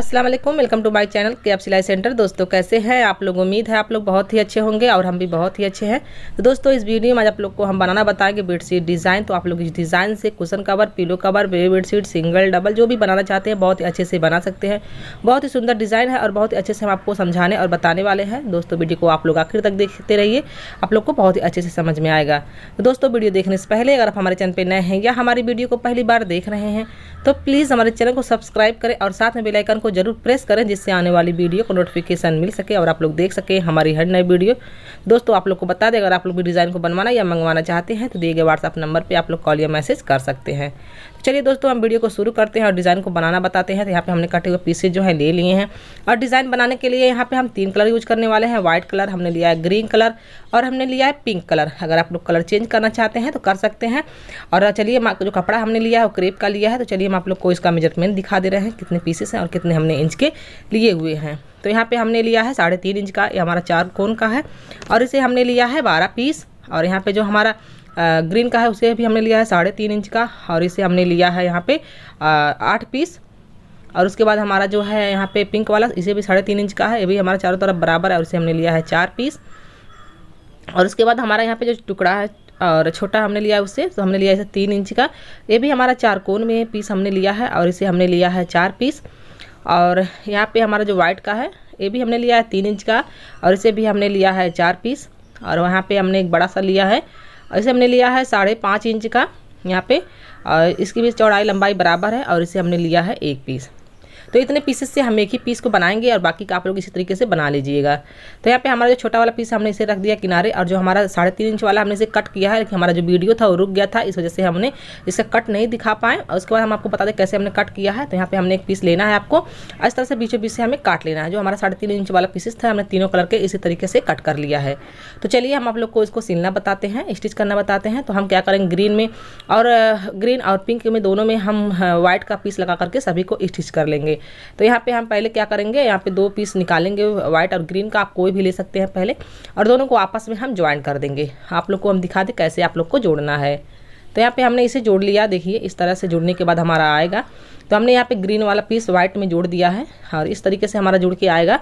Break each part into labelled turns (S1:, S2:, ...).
S1: अस्सलाम वालेकुम welcome to my channel के आप सिलाई सेंटर दोस्तों कैसे हैं आप लोग उम्मीद है आप लोग बहुत ही अच्छे होंगे और हम भी बहुत ही अच्छे हैं तो दोस्तों इस वीडियो में आज आप लोग को हम बनाना बताएंगे बेडशीट डिज़ाइन तो आप लोग इस डिज़ाइन से cushion cover pillow cover baby bedsheet single double जो भी बनाना चाहते हैं बहुत ही अच्छे से बना सकते हैं बहुत ही सुंदर डिज़ाइन है और बहुत ही अच्छे से हम आपको समझाने और बताने वाले हैं दोस्तों वीडियो को आप लोग आखिर तक देखते रहिए आप लोग को बहुत ही अच्छे से समझ में आएगा तो दोस्तों वीडियो देखने से पहले अगर आप हमारे चैनल पर नए हैं या हमारी वीडियो को पहली बार देख रहे हैं तो प्लीज़ हमारे चैनल को सब्सक्राइब करें और साथ में बिलाईकन को जरूर प्रेस करें जिससे आने वाली वीडियो को नोटिफिकेशन मिल सके और आप लोग देख सकें हमारी हर नई वीडियो दोस्तों आप लोग को बता दें अगर आप लोग भी डिज़ाइन को बनवाना या मंगवाना चाहते हैं तो दिए गए व्हाट्सअप नंबर पर आप लोग कॉल या मैसेज कर सकते हैं चलिए दोस्तों हम वीडियो को शुरू करते हैं और डिज़ाइन को बनाना बताते हैं तो यहाँ पे हमने कटे हुए पीसेज जो है ले लिए हैं और डिज़ाइन बनाने के लिए यहाँ पे हम तीन कलर यूज करने वाले हैं व्हाइट कलर हमने लिया है ग्रीन कलर और हमने लिया है पिंक कलर अगर आप लोग कलर चेंज करना चाहते हैं तो कर सकते हैं और चलिए जो कपड़ा हमने लिया है वो क्रेप का लिया है तो चलिए हम आप लोग को इसका मेजरमेंट दिखा दे रहे हैं कितने पीसेस हैं और कितने कितने हमने इंच के लिए हुए हैं तो यहाँ पे हमने लिया है साढ़े तीन इंच का ये हमारा चार कोन का है और इसे हमने लिया है बारह पीस और यहाँ पे जो हमारा ग्रीन का है उसे भी हमने लिया है साढ़े तीन इंच का और इसे हमने लिया है यहाँ पे आठ पीस और उसके बाद हमारा जो है यहाँ पे पिंक वाला इसे भी साढ़े तीन इंच का है ये भी हमारा चारों तरफ बराबर है और इसे हमने लिया है चार पीस और उसके बाद हमारा यहाँ पे जो टुकड़ा है और छोटा हमने लिया है उससे तो हमने लिया इसे तीन इंच का ये भी हमारा चार कोन में पीस हमने लिया है और इसे हमने लिया है चार पीस और यहाँ पे हमारा जो वाइट का है ये भी हमने लिया है तीन इंच का और इसे भी हमने लिया है चार पीस और वहाँ पे हमने एक बड़ा सा लिया है और इसे हमने लिया है साढ़े पाँच इंच का यहाँ पे और इसकी भी चौड़ाई लंबाई बराबर है और इसे हमने लिया है एक पीस तो इतने पीसेस से हम एक ही पीस को बनाएंगे और बाकी का आप लोग इसी तरीके से बना लीजिएगा तो यहाँ पे हमारा जो छोटा वाला पीस हमने इसे रख दिया किनारे और जो हमारा साढ़े तीन इंच वाला हमने इसे कट किया है लेकिन हमारा जो वीडियो था वो रुक गया था इस वजह से हमने इसे कट नहीं दिखा पाए और उसके बाद हम आपको बता दें कैसे हमने कट किया है तो यहाँ पर हमने एक पीस लेना है आपको इस तरह से बीचों बीच से हमें काट लेना है जो हमारा साढ़े तीन इंच वाला पीसेस था हमने तीनों कलर के इसी तरीके से कट कर लिया है तो चलिए हम आप लोग को इसको सिलना बताते हैं स्टिच करना बताते हैं तो हम क्या करेंगे ग्रीन में और ग्रीन और पिंक में दोनों में हम व्हाइट का पीस लगा करके सभी को स्टिच कर लेंगे तो यहाँ पे हम पहले क्या करेंगे यहाँ पे दो पीस निकालेंगे व्हाइट और ग्रीन का आप कोई भी ले सकते हैं पहले और दोनों को आपस में हम ज्वाइन कर देंगे आप लोग को हम दिखा दें कैसे आप लोग को जोड़ना है तो यहाँ पे हमने इसे जोड़ लिया देखिए इस तरह से जुड़ने के बाद हमारा आएगा तो हमने यहाँ पे ग्रीन वाला पीस व्हाइट में जोड़ दिया है और इस तरीके से हमारा जुड़ के आएगा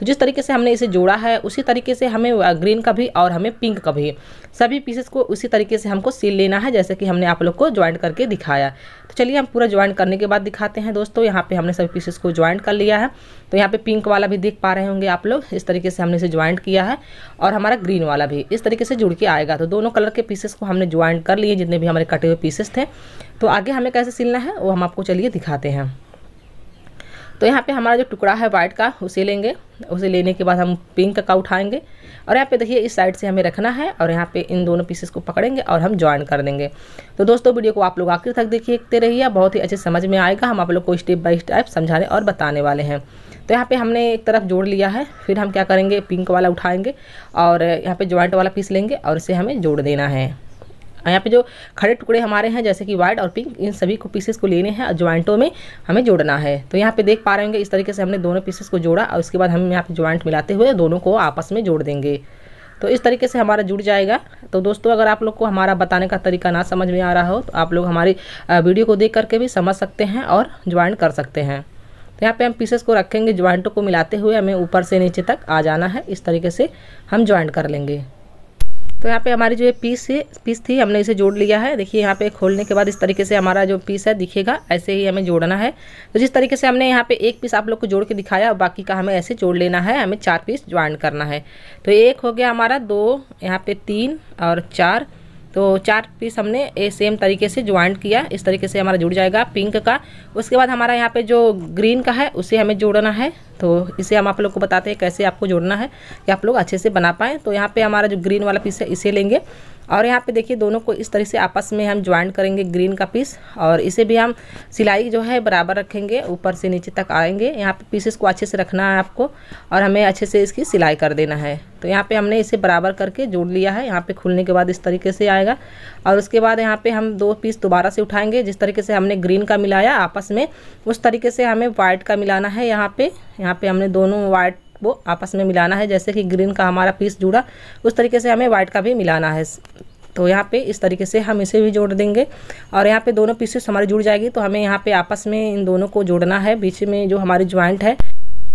S1: तो जिस तरीके से हमने इसे जोड़ा है उसी तरीके से हमें ग्रीन का भी और हमें पिंक का भी सभी पीसेस को उसी तरीके से हमको सील लेना है जैसे कि हमने आप लोग को ज्वाइंट करके दिखाया तो चलिए हम पूरा ज्वाइंट करने के बाद दिखाते हैं दोस्तों यहाँ पर हमने सभी पीसेस को ज्वाइंट कर लिया है तो यहाँ पर पिंक वाला भी देख पा रहे होंगे आप लोग इस तरीके से हमने इसे ज्वाइंट किया है और हमारा ग्रीन वाला भी इस तरीके से जुड़ के आएगा तो दोनों कलर के पीसेस को हमने ज्वाइंट कर लिए जितने भी हमारे कटे हुए पीसेस थे तो आगे हमें कैसे सिलना है वो हम आपको चलिए दिखा दिखाते हैं तो यहाँ पे हमारा जो टुकड़ा है वाइट का उसे लेंगे उसे लेने के बाद हम पिंक का उठाएंगे और यहाँ पे देखिए इस साइड से हमें रखना है और यहाँ पे इन दोनों पीसेस को पकड़ेंगे और हम ज्वाइन कर देंगे तो दोस्तों वीडियो को आप लोग आखिर तक देखिए रहिए बहुत ही अच्छे समझ में आएगा हम आप लोग को स्टेप बाई स्टेप समझाने और बताने वाले हैं तो यहाँ पे हमने एक तरफ जोड़ लिया है फिर हम क्या करेंगे पिंक वाला उठाएंगे और यहाँ पे ज्वाइंट वाला पीस लेंगे और इसे हमें जोड़ देना है और यहाँ पे जो खड़े टुकड़े हमारे हैं जैसे कि व्हाइट और पिंक इन सभी को पीसेस को लेने हैं और ज्वाइंटों में हमें जोड़ना है तो यहाँ पे देख पा रहे होंगे इस तरीके से हमने दोनों पीसेस को जोड़ा और उसके बाद हम यहाँ पे ज्वाइंट मिलाते हुए दोनों को आपस में जोड़ देंगे तो इस तरीके से हमारा जुड़ जाएगा तो दोस्तों अगर आप लोग को हमारा बताने का तरीका ना समझ में आ रहा हो तो आप लोग हमारी वीडियो को देख करके भी समझ सकते हैं और ज्वाइन कर सकते हैं तो यहाँ पे हम पीसेस को रखेंगे ज्वाइंटों को मिलाते हुए हमें ऊपर से नीचे तक आ जाना है इस तरीके से हम ज्वाइंट कर लेंगे तो यहाँ पे हमारी जो ये पीस है पीस थी हमने इसे जोड़ लिया है देखिए यहाँ पे खोलने के बाद इस तरीके से हमारा जो पीस है दिखेगा ऐसे ही हमें जोड़ना है तो जिस तरीके से हमने यहाँ पे एक पीस आप लोग को जोड़ के दिखाया और बाकी का हमें ऐसे जोड़ लेना है हमें चार पीस ज्वाइन करना है तो एक हो गया हमारा दो यहाँ पे तीन और चार तो चार पीस हमने ये सेम तरीके से ज्वाइंट किया इस तरीके से हमारा जुड़ जाएगा पिंक का उसके बाद हमारा यहाँ पे जो ग्रीन का है उसे हमें जोड़ना है तो इसे हम आप लोग को बताते हैं कैसे आपको जोड़ना है कि आप लोग अच्छे से बना पाएँ तो यहाँ पे हमारा जो ग्रीन वाला पीस है इसे लेंगे और यहाँ पे देखिए दोनों को इस तरह से आपस में हम ज्वाइन करेंगे ग्रीन का पीस और इसे भी हम सिलाई जो है बराबर रखेंगे ऊपर से नीचे तक आएंगे यहाँ पे पीसेस को अच्छे से रखना है आपको और हमें अच्छे से इसकी सिलाई कर देना है तो यहाँ पे हमने इसे बराबर करके जोड़ लिया है यहाँ पे खुलने के बाद इस तरीके से आएगा और उसके बाद यहाँ पे हम दो पीस दोबारा से उठाएंगे जिस तरीके से हमने ग्रीन का मिलाया आपस में उस तरीके से हमें वाइट का मिलाना है यहाँ पे यहाँ पे हमने दोनों वाइट वो आपस में मिलाना है जैसे कि ग्रीन का हमारा पीस जुड़ा उस तरीके से हमें वाइट का भी मिलाना है तो यहाँ पे इस तरीके से हम इसे भी जोड़ देंगे और यहाँ पे दोनों पीसेस हमारी जुड़ जाएगी तो हमें यहाँ पे आपस में इन दोनों को जोड़ना है बीच में जो हमारी ज्वाइंट है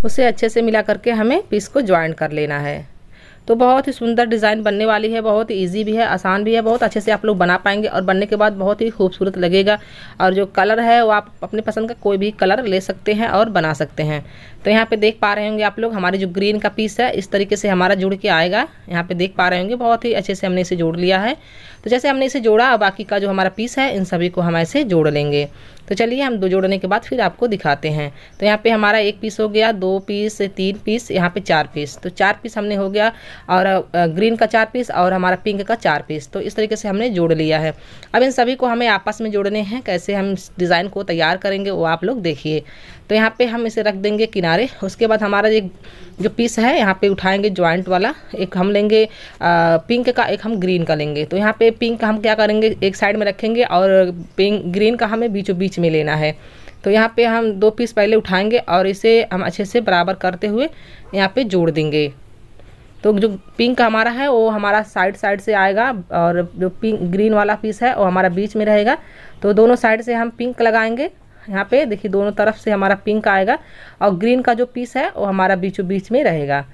S1: उसे अच्छे से मिला करके हमें पीस को ज्वाइंट कर लेना है तो बहुत ही सुंदर डिज़ाइन बनने वाली है बहुत ही ईजी भी है आसान भी है बहुत अच्छे से आप लोग बना पाएंगे और बनने के बाद बहुत ही खूबसूरत लगेगा और जो कलर है वो आप अपने पसंद का कोई भी कलर ले सकते हैं और बना सकते हैं तो यहाँ पे देख पा रहे होंगे आप लोग हमारे जो ग्रीन का पीस है इस तरीके से हमारा जुड़ के आएगा यहाँ पे देख पा रहे होंगे बहुत ही अच्छे से हमने इसे जोड़ लिया है तो जैसे हमने इसे जोड़ा बाकी का जो हमारा पीस है इन सभी को हम ऐसे जोड़ लेंगे तो चलिए हम दो जोड़ने के बाद फिर आपको दिखाते हैं तो यहाँ पे हमारा एक पीस हो गया दो पीस तीन पीस यहाँ पे चार पीस तो चार पीस हमने हो गया और ग्रीन का चार पीस और हमारा पिंक का चार पीस तो इस तरीके से हमने जोड़ लिया है अब इन सभी को हमें आपस में जोड़ने हैं कैसे हम डिज़ाइन को तैयार करेंगे वो आप लोग देखिए तो यहाँ पे हम इसे रख देंगे किनारे उसके बाद हमारा एक जो पीस है यहाँ पे उठाएंगे ज्वाइंट वाला एक हम लेंगे पिंक का एक हम ग्रीन का लेंगे तो यहाँ पे पिंक का हम क्या करेंगे एक साइड में रखेंगे और पिंक ग्रीन का हमें बीचों बीच में लेना है तो यहाँ पे हम दो पीस पहले उठाएंगे और इसे हम अच्छे से बराबर करते हुए यहाँ पे जोड़ देंगे तो जो पिंक हमारा है वो हमारा साइड साइड से आएगा और जो पिंक ग्रीन वाला पीस है वो हमारा बीच में रहेगा तो दोनों साइड से हम पिंक लगाएंगे यहाँ पे देखिए दोनों तरफ से हमारा पिंक आएगा और ग्रीन का जो पीस है वो हमारा बीचों बीच में रहेगा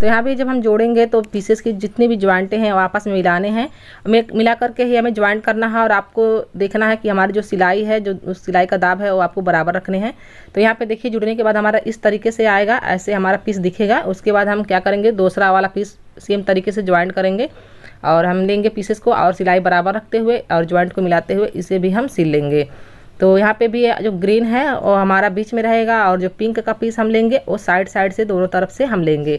S1: तो यहाँ भी जब हम जोड़ेंगे तो पीसेस की जितनी भी ज्वाइंटें हैं वो आपस में मिलाने हैं मिला करके ही हमें ज्वाइंट करना है और आपको देखना है कि हमारी जो सिलाई है जो सिलाई का दाब है वो आपको बराबर रखने हैं तो यहाँ पे देखिए जुड़ने के बाद हमारा इस तरीके से आएगा ऐसे हमारा पीस दिखेगा उसके बाद हम क्या करेंगे दूसरा वाला पीस सेम तरीके से ज्वाइंट करेंगे और हम लेंगे पीसेस को और सिलाई बराबर रखते हुए और ज्वाइंट को मिलाते हुए इसे भी हम सिल लेंगे तो यहाँ पे भी जो ग्रीन है वो हमारा बीच में रहेगा और जो पिंक का पीस हम लेंगे वो साइड साइड से दोनों तरफ से हम लेंगे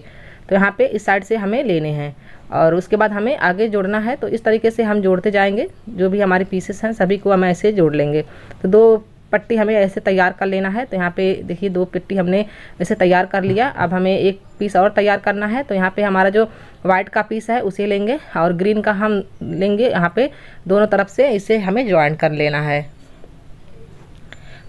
S1: तो यहाँ पे इस साइड से हमें लेने हैं और उसके बाद हमें आगे जोड़ना है तो इस तरीके से हम जोड़ते जाएंगे जो भी हमारे पीसेस हैं सभी को हम ऐसे जोड़ लेंगे तो दो पट्टी हमें ऐसे तैयार कर लेना है तो यहाँ पे देखिए दो पट्टी हमने ऐसे तैयार कर लिया अब हमें एक पीस और तैयार करना है तो यहाँ पे हमारा जो वाइट का पीस है उसे लेंगे और ग्रीन का हम लेंगे यहाँ पे दोनों तरफ से इसे हमें ज्वाइन कर लेना है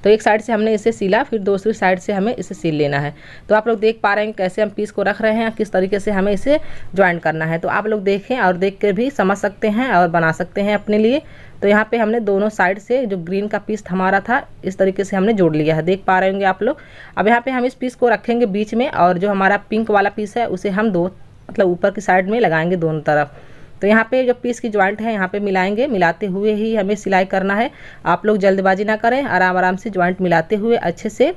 S1: तो एक साइड से हमने इसे सिला फिर दूसरी साइड से हमें इसे सिल लेना है तो आप लोग देख पा रहे हैं कैसे हम पीस को रख रहे हैं किस तरीके से हमें इसे ज्वाइन करना है तो आप लोग देखें और देख कर भी समझ सकते हैं और बना सकते हैं अपने लिए तो यहाँ पे हमने दोनों साइड से जो ग्रीन का पीस हमारा था इस तरीके से हमने जोड़ लिया है देख पा रहे होंगे आप लोग अब यहाँ पे हम इस पीस को रखेंगे बीच में और जो हमारा पिंक वाला पीस है उसे हम दो मतलब ऊपर की साइड में लगाएंगे दोनों तरफ तो यहाँ पे जो पीस की ज्वाइंट है यहाँ पे मिलाएंगे मिलाते हुए ही हमें सिलाई करना है आप लोग जल्दबाजी ना करें आराम आराम से ज्वाइंट मिलाते हुए अच्छे से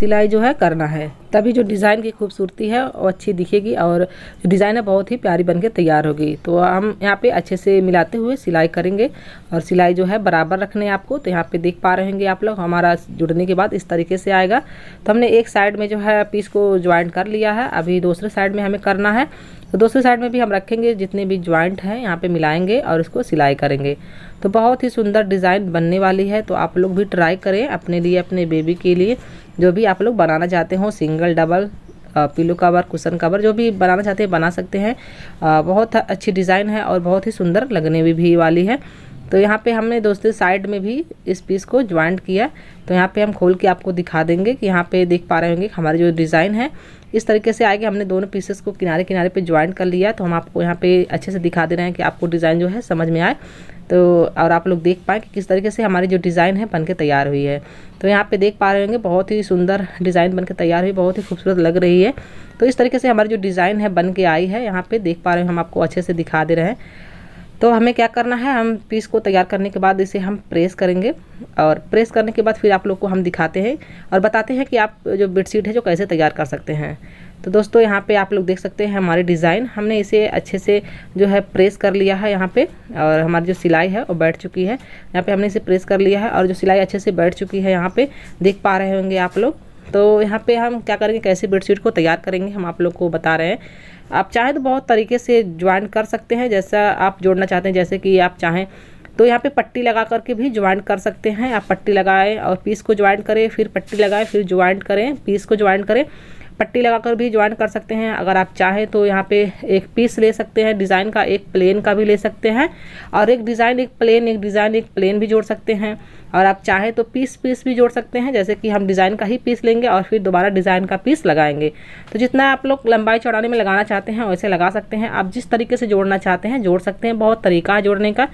S1: सिलाई जो है करना है तभी जो डिज़ाइन की खूबसूरती है वो अच्छी दिखेगी और डिज़ाइन है बहुत ही प्यारी बनके तैयार होगी तो हम यहाँ पे अच्छे से मिलाते हुए सिलाई करेंगे और सिलाई जो है बराबर रखने आपको तो यहाँ पे देख पा रहे होंगे आप लोग हमारा जुड़ने के बाद इस तरीके से आएगा तो हमने एक साइड में जो है पीस को ज्वाइंट कर लिया है अभी दूसरे साइड में हमें करना है तो दूसरे साइड में भी हम रखेंगे जितने भी ज्वाइंट हैं यहाँ पर मिलाएंगे और इसको सिलाई करेंगे तो बहुत ही सुंदर डिज़ाइन बनने वाली है तो आप लोग भी ट्राई करें अपने लिए अपने बेबी के लिए जो भी आप लोग बनाना चाहते हो single double pillow cover cushion cover जो भी बनाना चाहते हैं बना सकते हैं बहुत अच्छी डिज़ाइन है और बहुत ही सुंदर लगने भी, भी वाली है तो यहाँ पे हमने दोस्तों साइड में भी इस पीस को ज्वाइंट किया तो यहाँ पे हम खोल के आपको दिखा देंगे कि यहाँ पे देख पा रहे होंगे हमारी जो डिज़ाइन है इस तरीके से आएगी हमने दोनों पीसेस को किनारे किनारे पे ज्वाइंट कर लिया तो हम आपको यहाँ पे अच्छे से दिखा दे रहे हैं कि आपको डिज़ाइन जो है समझ में आए तो और आप लोग देख पाएँ कि किस तरीके से हमारी जो डिज़ाइन है बन के तैयार हुई है तो यहाँ पे देख पा रहे होंगे बहुत ही सुंदर डिज़ाइन बन के तैयार हुई बहुत ही खूबसूरत लग रही है तो इस तरीके से हमारी जो डिज़ाइन है बन के आई है यहाँ पर देख पा रहे हैं हम आपको अच्छे से दिखा दे रहे हैं तो हमें क्या करना है हम पीस को तैयार करने के बाद इसे हम प्रेस करेंगे और प्रेस करने के बाद फिर आप लोग को हम दिखाते हैं और बताते हैं कि आप जो बेडशीट है जो कैसे तैयार कर सकते हैं तो दोस्तों यहाँ पे आप लोग देख सकते हैं हमारे डिज़ाइन हमने इसे अच्छे से जो है प्रेस कर लिया है यहाँ पे और हमारी जो सिलाई है वो बैठ चुकी है यहाँ पे हमने इसे प्रेस कर लिया है और जो सिलाई अच्छे से बैठ चुकी है यहाँ पे देख पा रहे होंगे आप लोग तो यहाँ पे हम क्या करेंगे कैसे बेडशीट को तैयार करेंगे हम आप लोग को बता रहे हैं आप चाहें तो बहुत तरीके से ज्वाइन कर सकते हैं जैसा आप जोड़ना चाहते हैं जैसे कि आप चाहें तो यहाँ पे पट्टी लगा करके भी ज्वाइन कर सकते हैं आप पट्टी लगाएं और पीस को ज्वाइन करें फिर पट्टी लगाएं फिर ज्वाइन करें पीस को ज्वाइन करें पट्टी लगाकर भी ज्वाइन कर सकते हैं अगर आप चाहें तो यहाँ पे एक पीस ले सकते हैं डिज़ाइन का एक प्लेन का भी ले सकते हैं और एक डिज़ाइन एक प्लेन एक डिज़ाइन एक प्लेन भी जोड़ सकते हैं और आप चाहें तो पीस पीस भी जोड़ सकते हैं जैसे कि हम डिज़ाइन का ही पीस लेंगे और फिर दोबारा डिज़ाइन का पीस लगाएंगे तो जितना आप लोग लंबाई चौड़ाने में लगाना चाहते हैं वैसे लगा सकते हैं आप जिस तरीके से जोड़ना चाहते हैं जोड़ सकते हैं बहुत तरीका है जोड़ने का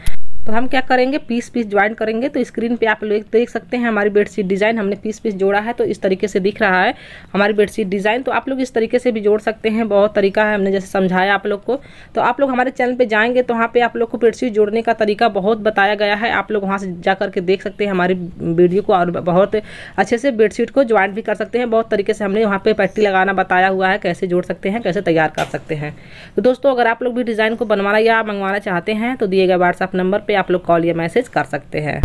S1: तो हम क्या करेंगे पीस पीस ज्वाइन करेंगे तो स्क्रीन पे आप लोग देख सकते हैं हमारी बेडशीट डिज़ाइन हमने पीस पीस जोड़ा है तो इस तरीके से दिख रहा है हमारी बेडशीट डिज़ाइन तो आप लोग इस तरीके से भी जोड़ सकते हैं बहुत तरीका है हमने जैसे समझाया आप लोग को तो आप लोग हमारे चैनल पर जाएंगे तो वहाँ पर आप लोग को बेडशीट जोड़ने का तरीका बहुत बताया गया है आप लोग वहाँ से जा करके देख सकते हैं हमारी वीडियो को और बहुत अच्छे से बेडशीट को ज्वाइन भी कर सकते हैं बहुत तरीके से हमने वहाँ पर पट्टी लगाना बताया हुआ है कैसे जोड़ सकते हैं कैसे तैयार कर सकते हैं तो दोस्तों अगर आप लोग भी डिज़ाइन को बनवाना या मंगवाना चाहते हैं तो दिए गए व्हाट्सअप नंबर पर आप लोग कॉल या मैसेज कर सकते हैं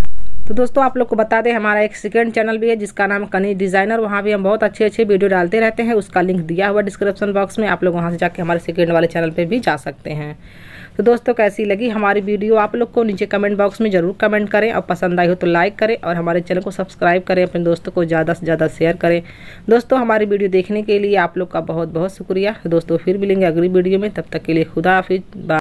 S1: तो दोस्तों आप लोग को बता दें हमारा एक सेकेंड चैनल भी है जिसका नाम कनी डिज़ाइनर वहाँ भी हम बहुत अच्छे अच्छे वीडियो डालते रहते हैं उसका लिंक दिया हुआ डिस्क्रिप्शन बॉक्स में आप लोग वहाँ से जाके हमारे सेकेंड वाले चैनल पे भी जा सकते हैं तो दोस्तों कैसी लगी हमारी वीडियो आप लोग को नीचे कमेंट बॉक्स में ज़रूर कमेंट करें और पसंद आई हो तो लाइक करें और हमारे चैनल को सब्सक्राइब करें अपने दोस्तों को ज़्यादा से ज़्यादा शेयर करें दोस्तों हमारी वीडियो देखने के लिए आप लोग का बहुत बहुत शुक्रिया दोस्तों फिर मिलेंगे अगली वीडियो में तब तक के लिए खुदा हाफिज़